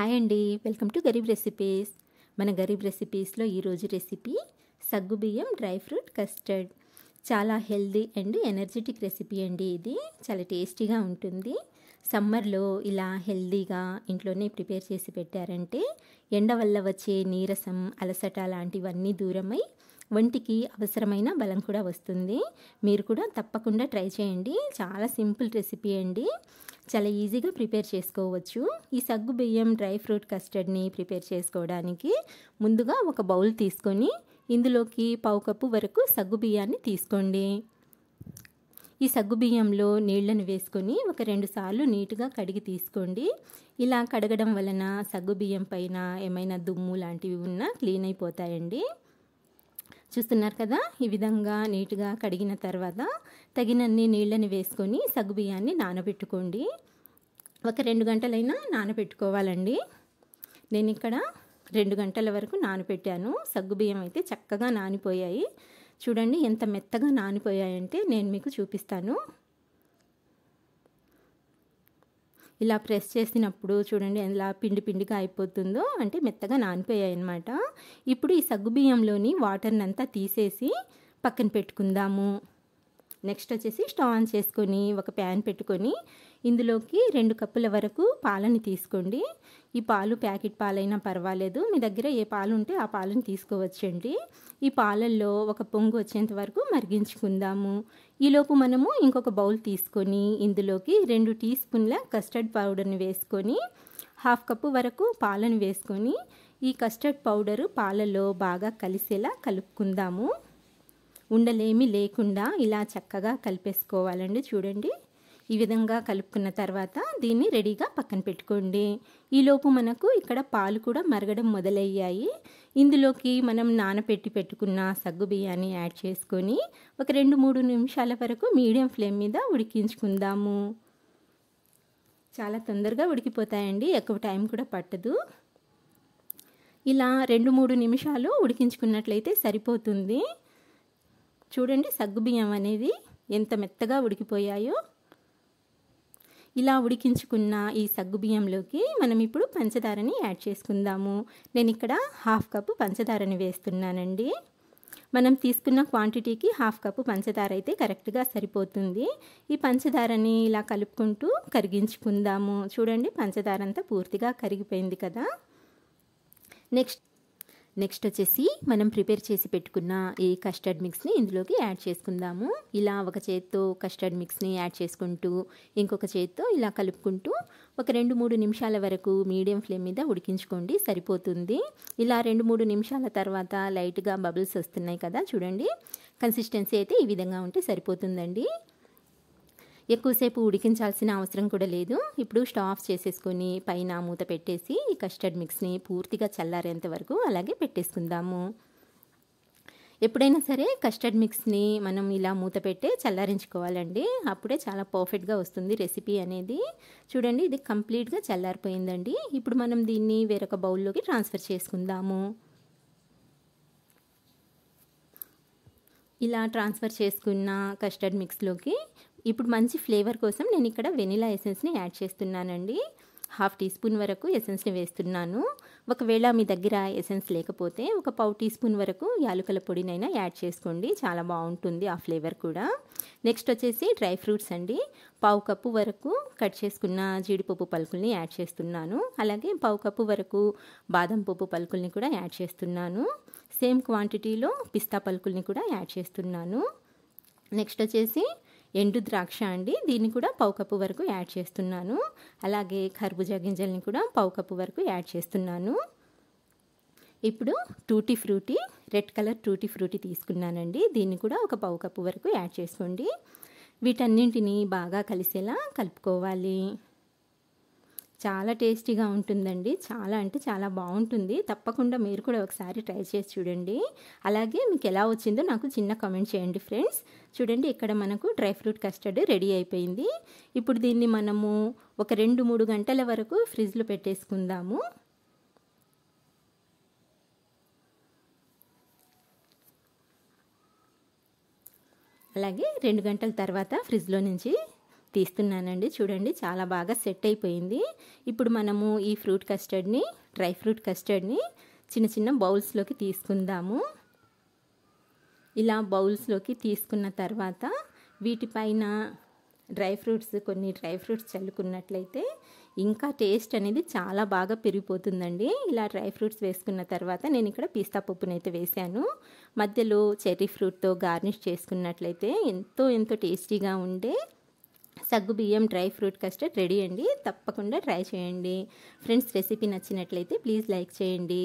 hi అండి welcome to Garib recipes మన గరీబ్ రెసిపీస్లో ఈరోజు రెసిపీ సగ్గుబియ్యం డ్రై ఫ్రూట్ కస్టర్డ్ చాలా హెల్దీ అండ్ ఎనర్జెటిక్ రెసిపీ అండి ఇది చాలా టేస్టీగా ఉంటుంది సమ్మర్లో ఇలా హెల్దీగా ఇంట్లోనే ప్రిపేర్ చేసి పెట్టారంటే ఎండ వల్ల వచ్చే నీరసం అలసట లాంటివన్నీ దూరమై ఒంటికి అవసరమైన బలం కూడా వస్తుంది మీరు కూడా తప్పకుండా ట్రై చేయండి చాలా సింపుల్ రెసిపీ అండి చాలా ఈజీగా ప్రిపేర్ చేసుకోవచ్చు ఈ సగ్గు బియ్యం డ్రై ఫ్రూట్ కస్టర్డ్ని ప్రిపేర్ చేసుకోవడానికి ముందుగా ఒక బౌల్ తీసుకొని ఇందులోకి పావు కప్పు వరకు సగ్గు బియ్యాన్ని తీసుకోండి ఈ సగ్గు బియ్యంలో నీళ్లను వేసుకొని ఒక రెండు సార్లు నీటుగా కడిగి తీసుకోండి ఇలా కడగడం వలన సగ్గు బియ్యం పైన ఏమైనా దుమ్ము లాంటివి ఉన్నా క్లీన్ అయిపోతాయండి చూస్తున్నారు కదా ఈ విధంగా నీట్గా కడిగిన తర్వాత తగినన్ని నీళ్ళని వేసుకొని సగ్గుబియ్యాన్ని నానబెట్టుకోండి ఒక రెండు గంటలైనా నానబెట్టుకోవాలండి నేను ఇక్కడ రెండు గంటల వరకు నానబెట్టాను సగ్గుబియ్యం అయితే చక్కగా నానిపోయాయి చూడండి ఎంత మెత్తగా నానిపోయాయంటే నేను మీకు చూపిస్తాను ఇలా ప్రెస్ చేసినప్పుడు చూడండి ఎలా పిండి పిండిగా అయిపోతుందో అంటే మెత్తగా నానిపోయాయి అనమాట ఇప్పుడు ఈ సగ్గుబియ్యంలోని వాటర్ని అంతా తీసేసి పక్కన పెట్టుకుందాము నెక్స్ట్ వచ్చేసి స్టవ్ ఆన్ చేసుకొని ఒక ప్యాన్ పెట్టుకొని ఇందులోకి రెండు కప్పుల వరకు పాలని తీసుకోండి ఈ పాలు ప్యాకెట్ పాలైనా పర్వాలేదు మీ దగ్గర ఏ పాలు ఉంటే ఆ పాలను తీసుకోవచ్చండి ఈ పాలల్లో ఒక పొంగు వచ్చేంత వరకు మరిగించుకుందాము ఈలోపు మనము ఇంకొక బౌల్ తీసుకొని ఇందులోకి రెండు టీ స్పూన్ల కస్టర్డ్ పౌడర్ని వేసుకొని హాఫ్ కప్పు వరకు పాలను వేసుకొని ఈ కస్టర్డ్ పౌడరు పాలలో బాగా కలిసేలా కలుపుకుందాము ఉండలేమి లేకుండా ఇలా చక్కగా కలిపేసుకోవాలండి చూడండి ఈ విధంగా కలుపుకున్న తర్వాత దీన్ని రెడీగా పక్కన పెట్టుకోండి ఈలోపు మనకు ఇక్కడ పాలు కూడా మరగడం మొదలయ్యాయి ఇందులోకి మనం నానపెట్టి పెట్టుకున్న సగ్గు బియ్యాన్ని యాడ్ చేసుకొని ఒక రెండు మూడు నిమిషాల వరకు మీడియం ఫ్లేమ్ మీద ఉడికించుకుందాము చాలా తొందరగా ఉడికిపోతాయండి ఎక్కువ టైం కూడా పట్టదు ఇలా రెండు మూడు నిమిషాలు ఉడికించుకున్నట్లయితే సరిపోతుంది చూడండి సగ్గుబియ్యం అనేవి ఎంత మెత్తగా ఉడికిపోయాయో ఇలా ఉడికించుకున్న ఈ సగ్గుబియ్యంలోకి మనం ఇప్పుడు పంచదారని యాడ్ చేసుకుందాము నేను ఇక్కడ హాఫ్ కప్పు పంచదారని వేస్తున్నానండి మనం తీసుకున్న క్వాంటిటీకి హాఫ్ కప్పు పంచదార అయితే కరెక్ట్గా సరిపోతుంది ఈ పంచదారని ఇలా కలుపుకుంటూ కరిగించుకుందాము చూడండి పంచదార అంతా పూర్తిగా కరిగిపోయింది కదా నెక్స్ట్ నెక్స్ట్ వచ్చేసి మనం ప్రిపేర్ చేసి పెట్టుకున్న ఈ కస్టర్డ్ మిక్స్ని ఇందులోకి యాడ్ చేసుకుందాము ఇలా ఒక చేత్తో కస్టర్డ్ మిక్స్ని యాడ్ చేసుకుంటూ ఇంకొక చేత్తో ఇలా కలుపుకుంటూ ఒక రెండు మూడు నిమిషాల వరకు మీడియం ఫ్లేమ్ మీద ఉడికించుకోండి సరిపోతుంది ఇలా రెండు మూడు నిమిషాల తర్వాత లైట్గా బబుల్స్ వస్తున్నాయి కదా చూడండి కన్సిస్టెన్సీ అయితే ఈ విధంగా ఉంటే సరిపోతుందండి ఎక్కువసేపు ఉడికించాల్సిన అవసరం కూడా లేదు ఇప్పుడు స్టవ్ ఆఫ్ చేసేసుకొని పైన మూత పెట్టేసి ఈ కస్టర్డ్ మిక్స్ని పూర్తిగా చల్లారేంత వరకు అలాగే పెట్టేసుకుందాము ఎప్పుడైనా సరే కస్టర్డ్ మిక్స్ని మనం ఇలా మూత పెట్టే చల్లారించుకోవాలండి అప్పుడే చాలా పర్ఫెక్ట్గా వస్తుంది రెసిపీ అనేది చూడండి ఇది కంప్లీట్గా చల్లారిపోయిందండి ఇప్పుడు మనం దీన్ని వేరొక బౌల్లోకి ట్రాన్స్ఫర్ చేసుకుందాము ఇలా ట్రాన్స్ఫర్ చేసుకున్న కస్టర్డ్ మిక్స్లోకి ఇప్పుడు మంచి ఫ్లేవర్ కోసం నేను ఇక్కడ వెనిలా ఎసెన్స్ని యాడ్ చేస్తున్నానండి హాఫ్ టీ స్పూన్ వరకు ఎసెన్స్ని వేస్తున్నాను ఒకవేళ మీ దగ్గర ఎసెన్స్ లేకపోతే ఒక పావు టీ స్పూన్ వరకు యాలుకల పొడినైనా యాడ్ చేసుకోండి చాలా బాగుంటుంది ఆ ఫ్లేవర్ కూడా నెక్స్ట్ వచ్చేసి డ్రై ఫ్రూట్స్ అండి పావు కప్పు వరకు కట్ చేసుకున్న జీడిపప్పు పలుకుల్ని యాడ్ చేస్తున్నాను అలాగే పావు కప్పు వరకు బాదం పప్పు పలుకుల్ని కూడా యాడ్ చేస్తున్నాను సేమ్ క్వాంటిటీలో పిస్తా పలుకుల్ని కూడా యాడ్ చేస్తున్నాను నెక్స్ట్ వచ్చేసి ఎండు ద్రాక్ష అండి దీన్ని కూడా పౌకప్పు వరకు యాడ్ చేస్తున్నాను అలాగే ఖర్బుజా గింజల్ని కూడా పౌకప్పు వరకు యాడ్ చేస్తున్నాను ఇప్పుడు tutti frutti red colour tutti frutti తీసుకున్నానండి దీన్ని కూడా ఒక పౌకప్పు వరకు యాడ్ చేసుకోండి వీటన్నింటినీ బాగా కలిసేలా కలుపుకోవాలి చాలా టేస్టీగా ఉంటుందండి చాలా అంటే చాలా బాగుంటుంది తప్పకుండా మీరు కూడా ఒకసారి ట్రై చేసి చూడండి అలాగే మీకు ఎలా వచ్చిందో నాకు చిన్న కామెంట్ చేయండి ఫ్రెండ్స్ చూడండి ఇక్కడ మనకు డ్రై ఫ్రూట్ కస్టర్డ్ రెడీ అయిపోయింది ఇప్పుడు దీన్ని మనము ఒక రెండు మూడు గంటల వరకు ఫ్రిడ్జ్లో పెట్టేసుకుందాము అలాగే రెండు గంటల తర్వాత ఫ్రిడ్జ్లో నుంచి తీస్తున్నానండి చూడండి చాలా బాగా సెట్ అయిపోయింది ఇప్పుడు మనము ఈ ఫ్రూట్ కస్టర్డ్ని డ్రై ఫ్రూట్ కస్టర్డ్ని చిన్న చిన్న బౌల్స్లోకి తీసుకుందాము ఇలా బౌల్స్లోకి తీసుకున్న తర్వాత వీటిపైన డ్రై ఫ్రూట్స్ కొన్ని డ్రై ఫ్రూట్స్ చల్లుకున్నట్లయితే ఇంకా టేస్ట్ అనేది చాలా బాగా పెరిగిపోతుందండి ఇలా డ్రై ఫ్రూట్స్ వేసుకున్న తర్వాత నేను ఇక్కడ పిస్తా పప్పునైతే వేశాను మధ్యలో చెర్రీ ఫ్రూట్తో గార్నిష్ చేసుకున్నట్లయితే ఎంతో ఎంతో టేస్టీగా ఉండే సగ్గు బియ్యం డ్రై ఫ్రూట్ కస్టర్డ్ రెడీ అండి తప్పకుండా ట్రై చేయండి ఫ్రెండ్స్ రెసిపీ నచ్చినట్లయితే ప్లీజ్ లైక్ చేయండి